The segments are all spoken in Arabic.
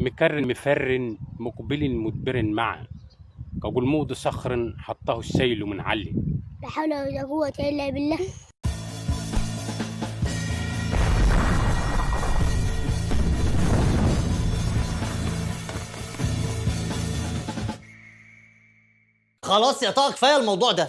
مكر مفر مقبل مدبر معا كجلمود صخر حطه السيل من علي لا حول ولا قوة إلا بالله خلاص يا طه كفايه الموضوع ده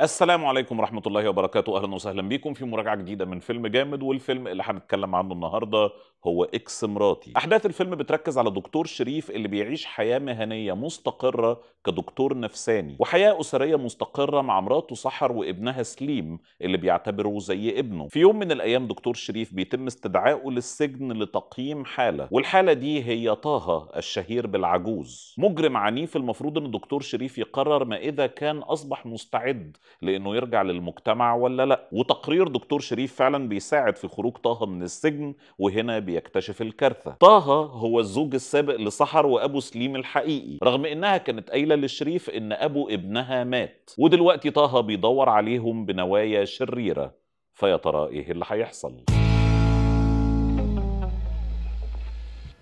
السلام عليكم ورحمة الله وبركاته أهلا وسهلا بيكم في مراجعة جديدة من فيلم جامد والفيلم اللي هنتكلم عنه النهاردة هو إكس مراتي أحداث الفيلم بتركز على دكتور شريف اللي بيعيش حياة مهنية مستقرة كدكتور نفساني وحياة أسرية مستقرة مع مراته سحر وابنها سليم اللي بيعتبره زي ابنه في يوم من الأيام دكتور شريف بيتم استدعائه للسجن لتقييم حالة والحالة دي هي طه الشهير بالعجوز مجرم عنيف المفروض أن دكتور شريف يقرر ما إذا كان أصبح مستعد لانه يرجع للمجتمع ولا لا وتقرير دكتور شريف فعلا بيساعد في خروج طه من السجن وهنا بيكتشف الكارثه طه هو الزوج السابق لسحر وابو سليم الحقيقي رغم انها كانت قايله لشريف ان ابو ابنها مات ودلوقتي طه بيدور عليهم بنوايا شريره فيا ترى ايه اللي هيحصل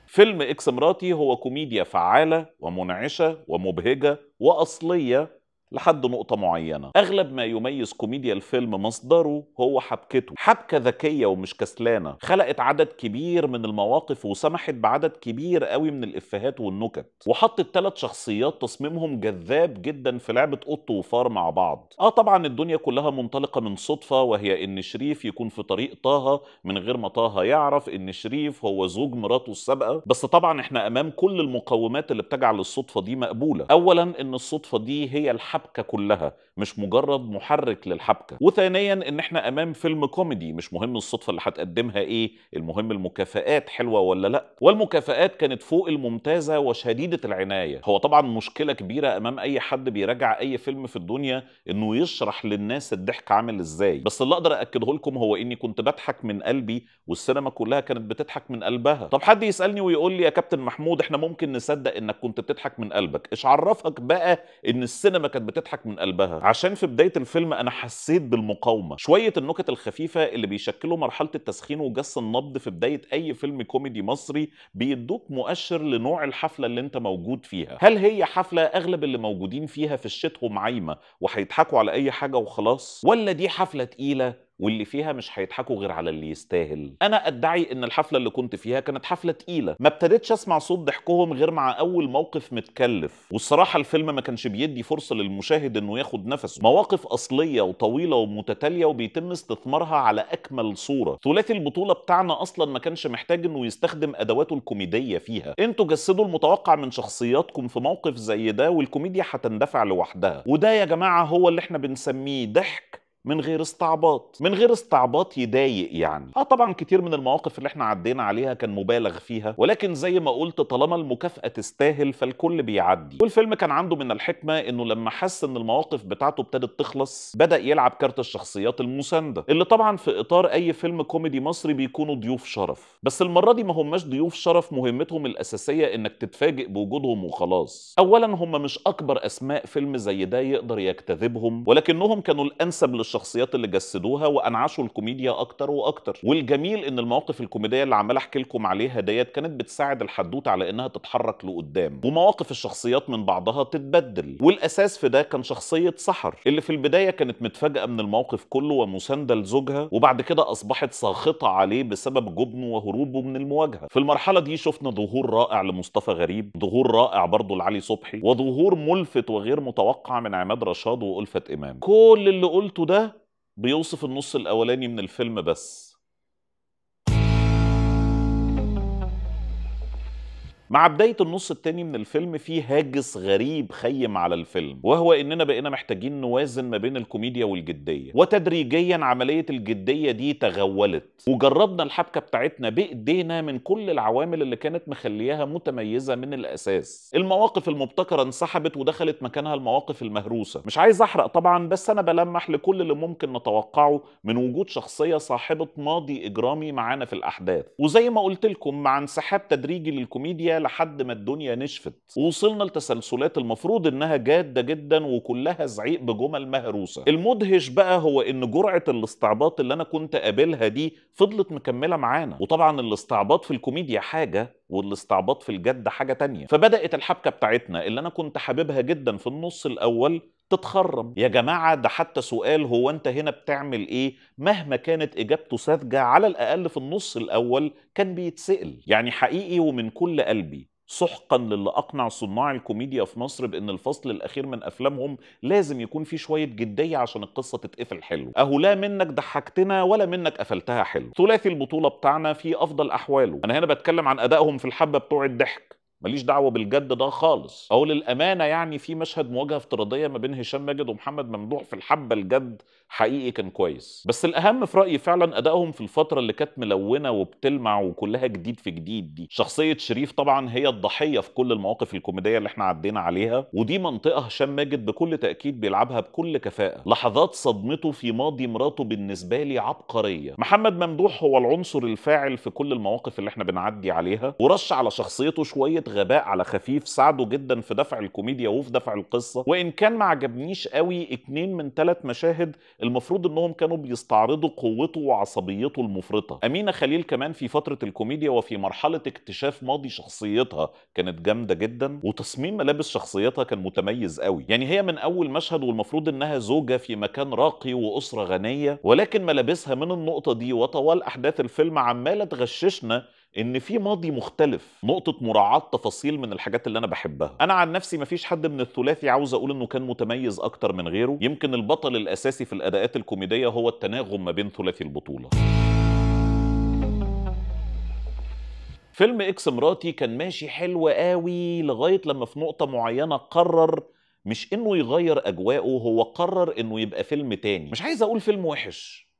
فيلم اكس مراتي هو كوميديا فعاله ومنعشه ومبهجه واصليه لحد نقطة معينة أغلب ما يميز كوميديا الفيلم مصدره هو حبكته حبكة ذكية ومش كسلانة خلقت عدد كبير من المواقف وسمحت بعدد كبير قوي من الإفهات والنكت وحطت ثلاث شخصيات تصميمهم جذاب جدا في لعبة قط وفار مع بعض آه طبعا الدنيا كلها منطلقة من صدفة وهي إن شريف يكون في طريق طه من غير ما طه يعرف إن شريف هو زوج مراته السابقة بس طبعا إحنا أمام كل المقومات اللي بتجعل الصدفة دي مقبولة أولا إن الصدفة دي هي الحبكة الحبكه كلها مش مجرد محرك للحبكه وثانيا ان احنا امام فيلم كوميدي مش مهم الصدفه اللي هتقدمها ايه المهم المكافئات حلوه ولا لا والمكافئات كانت فوق الممتازه وشديده العنايه هو طبعا مشكله كبيره امام اي حد بيراجع اي فيلم في الدنيا انه يشرح للناس الضحك عامل ازاي بس اللي اقدر اكده لكم هو اني كنت بضحك من قلبي والسينما كلها كانت بتضحك من قلبها طب حد يسالني ويقول لي يا كابتن محمود احنا ممكن نصدق انك كنت بتضحك من قلبك ايش عرفك بقى ان السينما كانت كانت بتضحك من قلبها عشان في بدايه الفيلم انا حسيت بالمقاومه شويه النكت الخفيفه اللي بيشكلوا مرحله التسخين وجس النبض في بدايه اي فيلم كوميدي مصري بيدوك مؤشر لنوع الحفله اللي انت موجود فيها هل هي حفله اغلب اللي موجودين فيها في الشتهم عايمه وهيضحكوا على اي حاجه وخلاص ولا دي حفله تقيله واللي فيها مش هيضحكوا غير على اللي يستاهل انا ادعي ان الحفله اللي كنت فيها كانت حفله تقيله ما ابتديتش اسمع صوت ضحكهم غير مع اول موقف متكلف والصراحه الفيلم ما كانش بيدي فرصه للمشاهد انه ياخد نفسه مواقف اصليه وطويله ومتتاليه وبيتم استثمارها على اكمل صوره ثلاثي البطوله بتاعنا اصلا ما كانش محتاج انه يستخدم ادواته الكوميديه فيها انتوا جسدوا المتوقع من شخصياتكم في موقف زي ده والكوميديا هتندفع لوحدها وده يا جماعه هو اللي احنا بنسميه ضحك من غير استعباط من غير استعباط يضايق يعني اه طبعا كتير من المواقف اللي احنا عدينا عليها كان مبالغ فيها ولكن زي ما قلت طالما المكافاه تستاهل فالكل بيعدي والفيلم كان عنده من الحكمه انه لما حس ان المواقف بتاعته ابتدت تخلص بدا يلعب كارت الشخصيات المسانده اللي طبعا في اطار اي فيلم كوميدي مصري بيكونوا ضيوف شرف بس المره دي ما هماش ضيوف شرف مهمتهم الاساسيه انك تتفاجئ بوجودهم وخلاص اولا هم مش اكبر اسماء فيلم زي ده يقدر يجتذبهم ولكنهم كانوا الانسب الشخصيات اللي جسدوها وانعشوا الكوميديا اكتر واكتر والجميل ان المواقف الكوميديه اللي عمال احكي لكم عليها ديت كانت بتساعد الحدوته على انها تتحرك لقدام ومواقف الشخصيات من بعضها تتبدل والاساس في ده كان شخصيه سحر اللي في البدايه كانت متفاجئه من الموقف كله ومسانده لزوجها وبعد كده اصبحت ساخطه عليه بسبب جبنه وهروبه من المواجهه في المرحله دي شفنا ظهور رائع لمصطفى غريب ظهور رائع برضه لعلي صبحي وظهور ملفت وغير متوقع من عماد رشاد والفت امام كل اللي قلته ده بيوصف النص الاولاني من الفيلم بس مع بداية النص التاني من الفيلم في هاجس غريب خيم على الفيلم وهو اننا بقينا محتاجين نوازن ما بين الكوميديا والجدية وتدريجيا عملية الجدية دي تغولت وجربنا الحبكة بتاعتنا بايدينا من كل العوامل اللي كانت مخلياها متميزة من الاساس المواقف المبتكرة انسحبت ودخلت مكانها المواقف المهروسة مش عايز احرق طبعا بس انا بلمح لكل اللي ممكن نتوقعه من وجود شخصية صاحبة ماضي اجرامي معانا في الاحداث وزي ما قلت لكم مع انسحاب تدريجي للكوميديا لحد ما الدنيا نشفت ووصلنا لتسلسلات المفروض انها جاده جدا وكلها زعيق بجمل مهروسه المدهش بقى هو ان جرعه الاستعباط اللي انا كنت قابلها دي فضلت مكمله معانا وطبعا الاستعباط في الكوميديا حاجه والاستعباط في الجد حاجه تانية فبدات الحبكه بتاعتنا اللي انا كنت حاببها جدا في النص الاول تتخرم يا جماعة ده حتى سؤال هو أنت هنا بتعمل إيه مهما كانت إجابته ساذجة على الأقل في النص الأول كان بيتسأل يعني حقيقي ومن كل قلبي سحقا للي اقنع صناع الكوميديا في مصر بان الفصل الاخير من افلامهم لازم يكون فيه شويه جديه عشان القصه تتقفل حلو اهو لا منك ضحكتنا ولا منك قفلتها حلو ثلاثي البطوله بتاعنا في افضل احواله انا هنا بتكلم عن ادائهم في الحبه بتوع الضحك ماليش دعوه بالجد ده خالص اقول للامانه يعني في مشهد مواجهه افتراضيه ما بين هشام ماجد ومحمد ممدوح في الحبه الجد حقيقي كان كويس بس الاهم في رايي فعلا ادائهم في الفتره اللي كانت ملونه وبتلمع وكلها جديد في جديد دي شخصيه شريف طبعا هي الضحيه في كل المواقف الكوميديه اللي احنا عدينا عليها ودي منطقه هشام ماجد بكل تاكيد بيلعبها بكل كفاءه لحظات صدمته في ماضي مراته بالنسبه لي عبقريه محمد ممدوح هو العنصر الفاعل في كل المواقف اللي احنا بنعدي عليها ورش على شخصيته شويه الغباء على خفيف ساعده جدا في دفع الكوميديا وفي دفع القصه وان كان ما عجبنيش قوي اتنين من ثلاث مشاهد المفروض انهم كانوا بيستعرضوا قوته وعصبيته المفرطه امينه خليل كمان في فتره الكوميديا وفي مرحله اكتشاف ماضي شخصيتها كانت جامده جدا وتصميم ملابس شخصيتها كان متميز قوي يعني هي من اول مشهد والمفروض انها زوجه في مكان راقي واسره غنيه ولكن ملابسها من النقطه دي وطوال احداث الفيلم عماله تغششنا ان في ماضي مختلف نقطه مراعاه تفاصيل من الحاجات اللي انا بحبها انا عن نفسي مفيش حد من الثلاثي عاوز اقول انه كان متميز اكتر من غيره يمكن البطل الاساسي في الاداءات الكوميديه هو التناغم ما بين ثلاثي البطوله فيلم اكس مراتي كان ماشي حلو قوي لغايه لما في نقطه معينه قرر مش انه يغير اجواءه هو قرر انه يبقى فيلم تاني مش عايز اقول فيلم وحش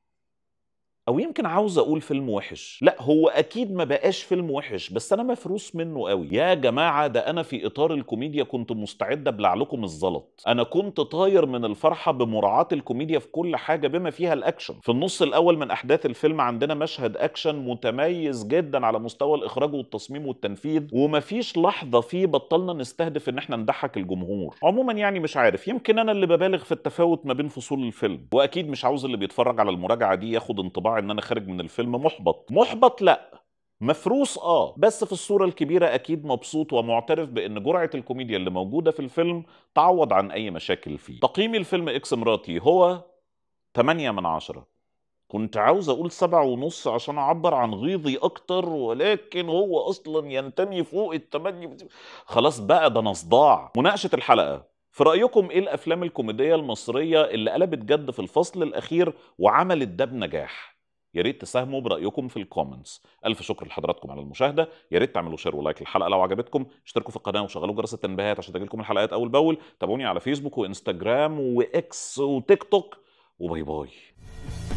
او يمكن عاوز اقول فيلم وحش لا هو اكيد ما بقاش فيلم وحش بس انا مفروس منه قوي يا جماعه ده انا في اطار الكوميديا كنت مستعد ابلع لكم الزلط انا كنت طاير من الفرحه بمراعاه الكوميديا في كل حاجه بما فيها الاكشن في النص الاول من احداث الفيلم عندنا مشهد اكشن متميز جدا على مستوى الاخراج والتصميم والتنفيذ ومفيش لحظه فيه بطلنا نستهدف ان احنا نضحك الجمهور عموما يعني مش عارف يمكن انا اللي ببالغ في التفاوت ما بين فصول الفيلم واكيد مش عاوز اللي بيتفرج على المراجعه دي ياخد انطباع ان انا خارج من الفيلم محبط محبط لا مفروس اه بس في الصورة الكبيرة اكيد مبسوط ومعترف بان جرعة الكوميديا اللي موجودة في الفيلم تعوض عن اي مشاكل فيه تقييم الفيلم اكس مراتي هو 8 من عشرة كنت عاوز اقول سبعة ونص عشان اعبر عن غيظي اكتر ولكن هو اصلا ينتمي فوق التمانية خلاص بقى ده انا صداع مناقشة الحلقة في رأيكم إيه الأفلام الكوميدية المصرية اللي قلبت جد في الفصل الأخير وعملت ده بنجاح؟ ياريت تساهموا برايكم في الكومنتس الف شكر لحضراتكم على المشاهده ياريت تعملوا شير ولايك للحلقه لو عجبتكم اشتركوا في القناه وشغلوا جرس التنبيهات عشان تجيلكم الحلقات اول باول تابعوني على فيسبوك وانستجرام واكس وتيك توك وباي باي